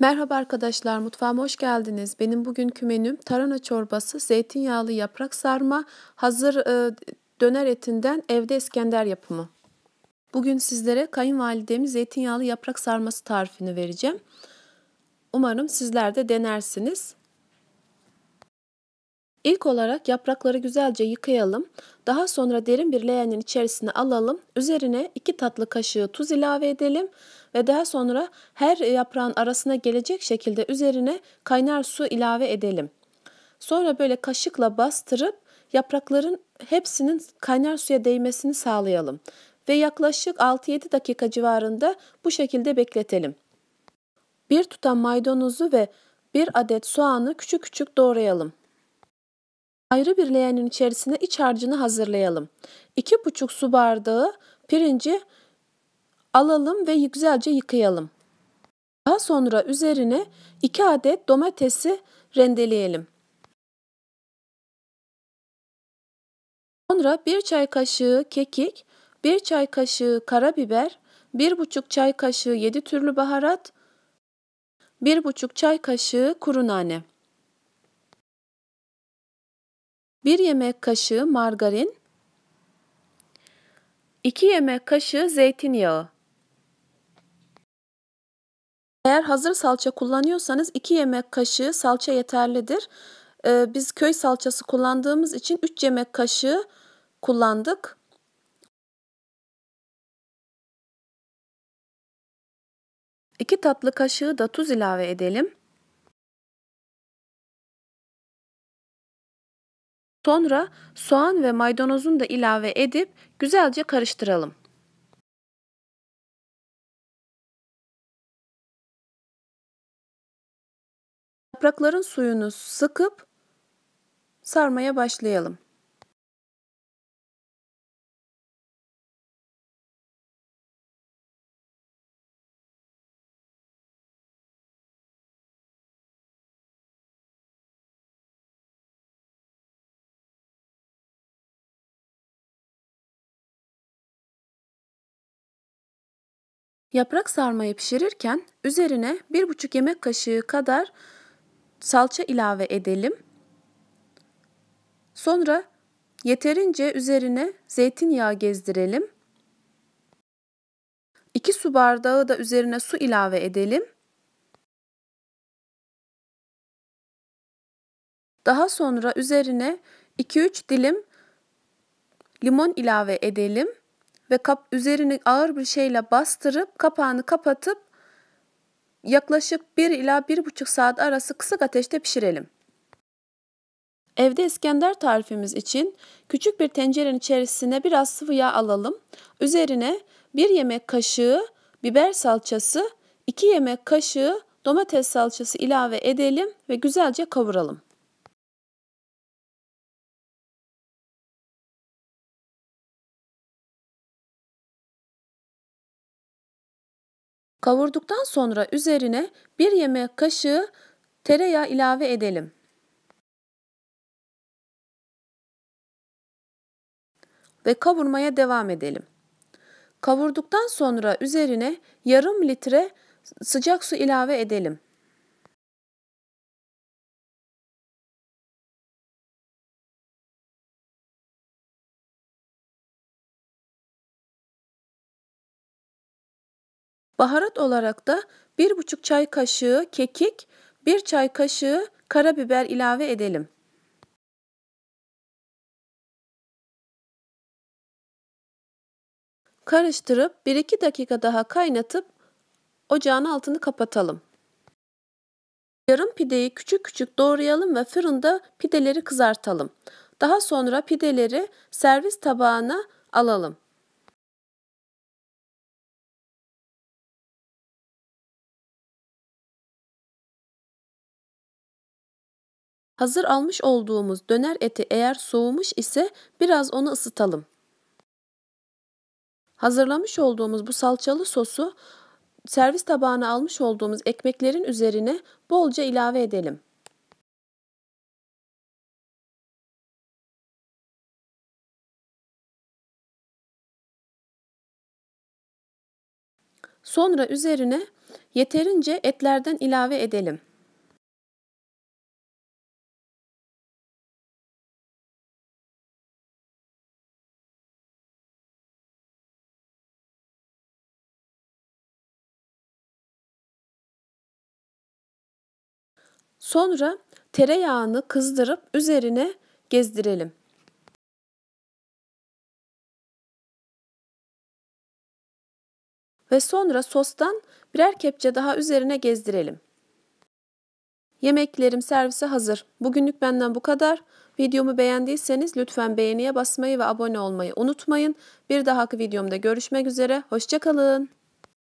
Merhaba arkadaşlar, mutfağıma hoş geldiniz. Benim bugünkü menüm tarhana çorbası, zeytinyağlı yaprak sarma, hazır e, döner etinden evde İskender yapımı. Bugün sizlere kayınvalidemin zeytinyağlı yaprak sarması tarifini vereceğim. Umarım sizler de denersiniz. İlk olarak yaprakları güzelce yıkayalım. Daha sonra derin bir leğenin içerisine alalım. Üzerine 2 tatlı kaşığı tuz ilave edelim ve daha sonra her yaprağın arasına gelecek şekilde üzerine kaynar su ilave edelim. Sonra böyle kaşıkla bastırıp yaprakların hepsinin kaynar suya değmesini sağlayalım ve yaklaşık 6-7 dakika civarında bu şekilde bekletelim. Bir tutam maydanozu ve bir adet soğanı küçük küçük doğrayalım. Ayrı bir leğenin içerisine iç harcını hazırlayalım. 2,5 su bardağı pirinci alalım ve güzelce yıkayalım. Daha sonra üzerine 2 adet domatesi rendeleyelim. Sonra 1 çay kaşığı kekik, 1 çay kaşığı karabiber, 1,5 çay kaşığı 7 türlü baharat, 1,5 çay kaşığı kuru nane, 1 yemek kaşığı margarin, 2 yemek kaşığı zeytinyağı, eğer hazır salça kullanıyorsanız 2 yemek kaşığı salça yeterlidir. Ee, biz köy salçası kullandığımız için 3 yemek kaşığı kullandık. İki tatlı kaşığı da tuz ilave edelim. Sonra soğan ve maydanozun da ilave edip güzelce karıştıralım. Yaprakların suyunu sıkıp sarmaya başlayalım. Yaprak sarmayı pişirirken üzerine 1,5 yemek kaşığı kadar salça ilave edelim. Sonra yeterince üzerine zeytinyağı gezdirelim. 2 su bardağı da üzerine su ilave edelim. Daha sonra üzerine 2-3 dilim limon ilave edelim ve kap üzerini ağır bir şeyle bastırıp kapağını kapatıp Yaklaşık 1 ila 1,5 saat arası kısık ateşte pişirelim. Evde İskender tarifimiz için küçük bir tencerenin içerisine biraz sıvı yağ alalım. Üzerine 1 yemek kaşığı biber salçası, 2 yemek kaşığı domates salçası ilave edelim ve güzelce kavuralım. Kavurduktan sonra üzerine bir yemek kaşığı tereyağı ilave edelim. Ve kavurmaya devam edelim. Kavurduktan sonra üzerine yarım litre sıcak su ilave edelim. Baharat olarak da 1,5 çay kaşığı kekik, 1 çay kaşığı karabiber ilave edelim. Karıştırıp 1-2 dakika daha kaynatıp ocağın altını kapatalım. Yarım pideyi küçük küçük doğrayalım ve fırında pideleri kızartalım. Daha sonra pideleri servis tabağına alalım. Hazır almış olduğumuz döner eti eğer soğumuş ise biraz onu ısıtalım. Hazırlamış olduğumuz bu salçalı sosu servis tabağına almış olduğumuz ekmeklerin üzerine bolca ilave edelim. Sonra üzerine yeterince etlerden ilave edelim. Sonra tereyağını kızdırıp üzerine gezdirelim. Ve sonra sostan birer kepçe daha üzerine gezdirelim. Yemeklerim servise hazır. Bugünlük benden bu kadar. Videomu beğendiyseniz lütfen beğeniye basmayı ve abone olmayı unutmayın. Bir dahaki videomda görüşmek üzere. Hoşçakalın.